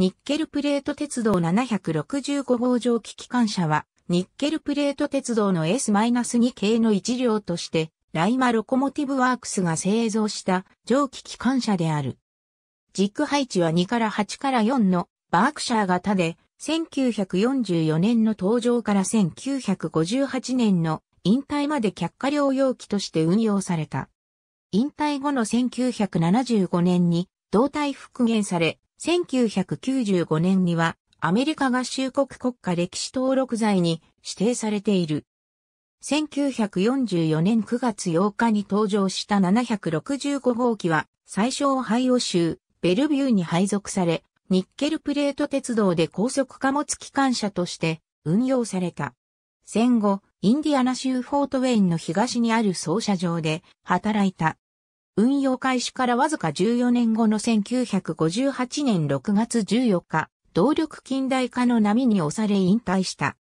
ニッケルプレート鉄道765号蒸気機関車は、ニッケルプレート鉄道の S-2 系の一両として、ライマロコモティブワークスが製造した蒸気機関車である。軸配置は2から8から4のバークシャー型で、1944年の登場から1958年の引退まで客下両容器として運用された。引退後の1975年に胴体復元され、1995年にはアメリカ合衆国国家歴史登録財に指定されている。1944年9月8日に登場した765号機は最小ハイオ州ベルビューに配属され、ニッケルプレート鉄道で高速貨物機関車として運用された。戦後、インディアナ州フォートウェインの東にある操車場で働いた。運用開始からわずか14年後の1958年6月14日、動力近代化の波に押され引退した。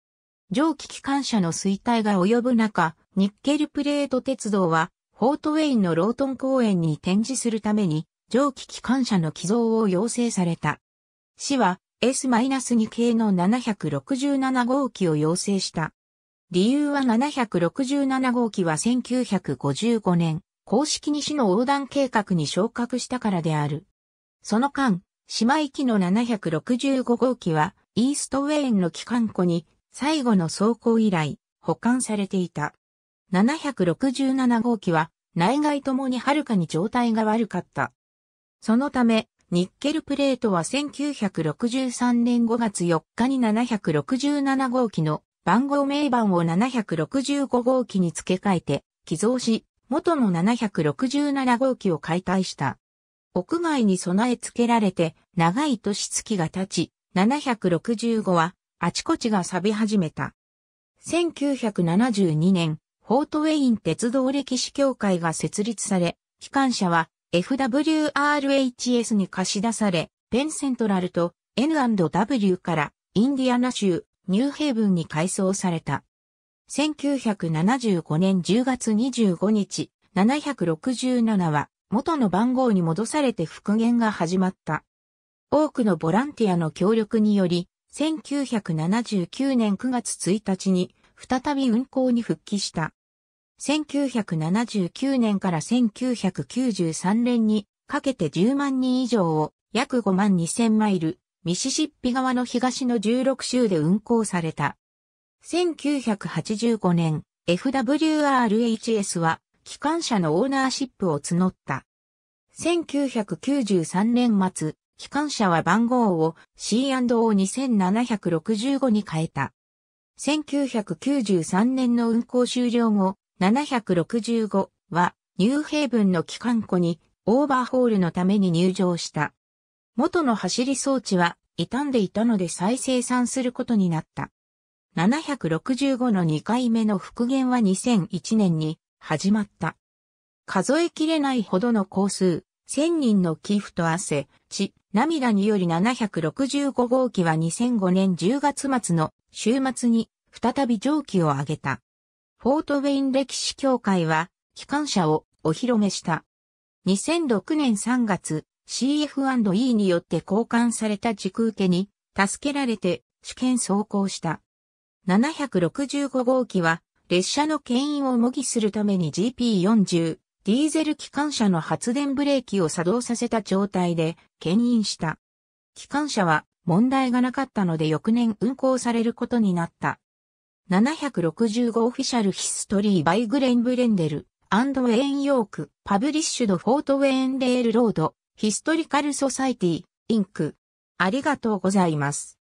蒸気機関車の衰退が及ぶ中、ニッケルプレート鉄道は、フォートウェインのロートン公園に展示するために、蒸気機関車の寄贈を要請された。市は S-2 系の767号機を要請した。理由は767号機は1955年、公式に市の横断計画に昇格したからである。その間、島行きの765号機は、イーストウェインの機関庫に、最後の走行以来、保管されていた。767号機は、内外ともにはるかに状態が悪かった。そのため、ニッケルプレートは1963年5月4日に767号機の番号名板を765号機に付け替えて寄贈し、元の767号機を解体した。屋外に備え付けられて長い年月が経ち、765はあちこちが錆び始めた。1972年、フォートウェイン鉄道歴史協会が設立され、機関車は FWRHS に貸し出され、ペンセントラルと N&W からインディアナ州ニューヘイブンに改装された。1975年10月25日、767は元の番号に戻されて復元が始まった。多くのボランティアの協力により、1979年9月1日に再び運行に復帰した。1979年から1993年にかけて10万人以上を約5万2000マイル、ミシシッピ川の東の16州で運行された。1985年、FWRHS は、機関車のオーナーシップを募った。1993年末、機関車は番号を C&O2765 に変えた。1993年の運行終了後、765はニューヘイブンの機関庫にオーバーホールのために入場した。元の走り装置は傷んでいたので再生産することになった。765の2回目の復元は2001年に始まった。数えきれないほどの工数、1000人の寄付と汗、血、涙により765号機は2005年10月末の週末に再び蒸気を上げた。フォートウェイン歴史協会は機関車をお披露目した。2006年3月、CF&E によって交換された軸受けに助けられて試験走行した。765号機は、列車の牽引を模擬するために GP40、ディーゼル機関車の発電ブレーキを作動させた状態で牽引した。機関車は問題がなかったので翌年運行されることになった。765オフィシャルヒストリーバイグレンブレンデルウェインヨークパブリッシュドフォートウェインレールロードヒストリカルソサイティインクありがとうございます。